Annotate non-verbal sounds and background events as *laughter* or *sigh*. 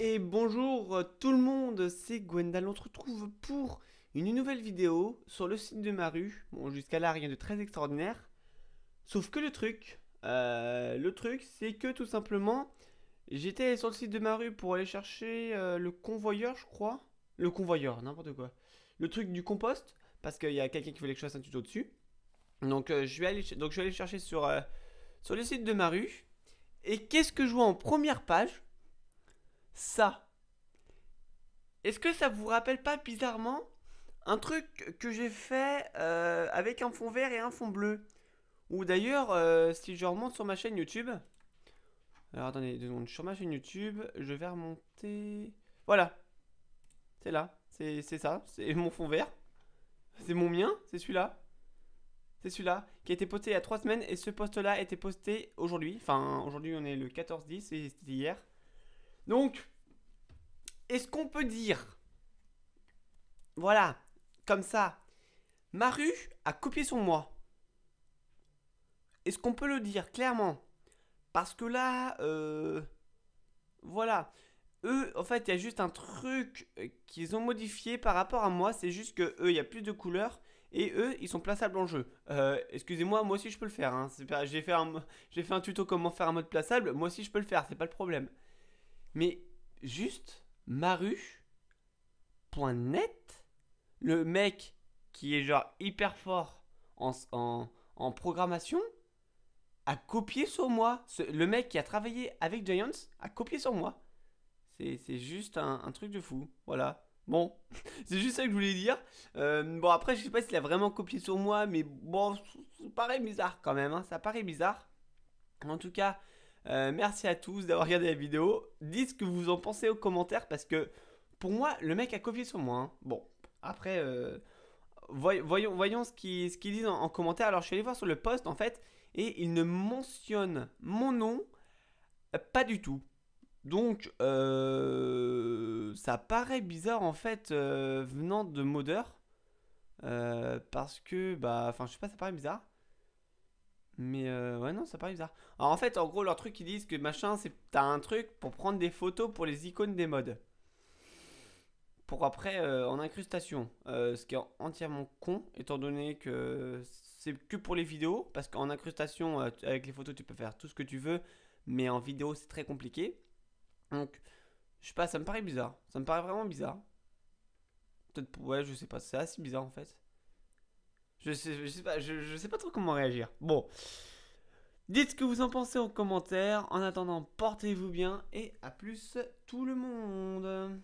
Et bonjour euh, tout le monde, c'est Gwendal, on se retrouve pour une nouvelle vidéo sur le site de Maru Bon, jusqu'à là, rien de très extraordinaire. Sauf que le truc, euh, le truc, c'est que tout simplement, j'étais sur le site de Maru pour aller chercher euh, le convoyeur, je crois. Le convoyeur, n'importe quoi. Le truc du compost, parce qu'il y a quelqu'un qui voulait que je fasse un tuto dessus. Donc, je, vais aller, donc je vais aller chercher sur, sur le site de Maru Et qu'est-ce que je vois en première page ça. Est-ce que ça vous rappelle pas bizarrement un truc que j'ai fait euh, avec un fond vert et un fond bleu Ou d'ailleurs, euh, si je remonte sur ma chaîne YouTube... Alors attendez deux secondes, sur ma chaîne YouTube, je vais remonter... Voilà. C'est là, c'est ça, c'est mon fond vert. C'est mon mien, c'est celui-là. C'est celui-là qui a été posté il y a 3 semaines et ce poste là a été posté aujourd'hui. Enfin, aujourd'hui on est le 14-10 et c'était hier. Donc, est-ce qu'on peut dire, voilà, comme ça, Maru a copié son moi Est-ce qu'on peut le dire clairement Parce que là, euh, voilà, eux, en fait, il y a juste un truc euh, qu'ils ont modifié par rapport à moi, c'est juste que eux, il y a plus de couleurs et eux, ils sont plaçables en jeu. Euh, excusez-moi, moi aussi je peux le faire. Hein. J'ai fait, un, fait un tuto comment faire un mode plaçable, moi aussi je peux le faire, c'est pas le problème. Mais juste Maru.net le mec qui est genre hyper fort en, programmation, a copié sur moi. le mec qui a travaillé avec Giants a copié sur moi. C'est juste un, truc de fou. Voilà. Bon, *laughs* c'est juste ça que je voulais dire. Euh, bon, après, je sais pas s'il a vraiment copié sur moi, mais bon, ça paraît bizarre quand même. Hein. Ça paraît bizarre. En tout cas, euh, merci à tous d'avoir regardé la vidéo. Dites ce que vous en pensez aux commentaires parce que pour moi, le mec a copié sur moi. Hein. Bon, après, euh, voyons, voyons ce qu'ils disent en, commentaire. Alors, je suis allé voir sur le post en fait et il ne mentionne mon nom euh, pas du tout. Donc, ça paraît bizarre en fait venant de Modeur. parce que, bah, enfin, je sais pas, ça paraît bizarre. Mais euh, ouais, non, ça paraît bizarre. Alors en fait, en gros, leur truc, ils disent que machin, c'est t'as un truc pour prendre des photos pour les icônes des modes. Pour après, euh, en incrustation. Euh, ce qui est entièrement con, étant donné que c'est que pour les vidéos. Parce qu'en incrustation, avec les photos, tu peux faire tout ce que tu veux. Mais en vidéo, c'est très compliqué. Donc, je sais pas, ça me paraît bizarre. Ça me paraît vraiment bizarre. Peut-être, ouais, je sais pas, c'est assez bizarre en fait. Je sais, je sais pas, je, je sais pas trop comment réagir. Bon. Dites ce que vous en pensez en commentaire. En attendant, portez-vous bien et à plus tout le monde.